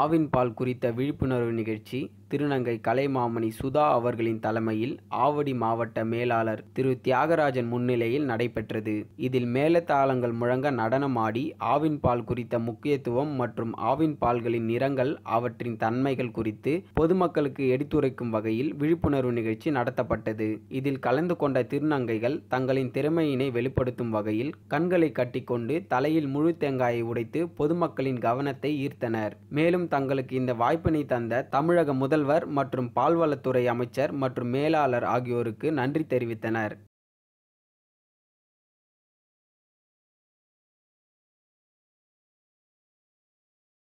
ஆவின் பால் குறித்த விழிப்புணர்வு நிகழ்ச்சி திருநங்கை கலைமாமணி சுதா அவர்களின் தலைமையில் ஆவடி மாவட்ட மேலாளர் திரு தியாகராஜன் முன்னிலையில் நடைபெற்றது இதில் மேலத்தாளங்கள் முழங்க நடனமாடி ஆவின் பால் குறித்த முக்கியத்துவம் மற்றும் ஆவின் பால்களின் நிறங்கள் அவற்றின் தன்மைகள் குறித்து பொதுமக்களுக்கு எடுத்துரைக்கும் வகையில் விழிப்புணர்வு நிகழ்ச்சி நடத்தப்பட்டது இதில் கலந்து கொண்ட திருநங்கைகள் தங்களின் திறமையினை வெளிப்படுத்தும் வகையில் கண்களை கட்டிக்கொண்டு தலையில் முழு தேங்காயை உடைத்து பொதுமக்களின் கவனத்தை ஈர்த்தனர் மேலும் தங்களுக்கு இந்த வாய்ப்பினை தந்த தமிழக முதல்வர் மற்றும் பால்வளத்துறை அமைச்சர் மற்றும் மேலாளர் ஆகியோருக்கு நன்றி தெரிவித்தனர்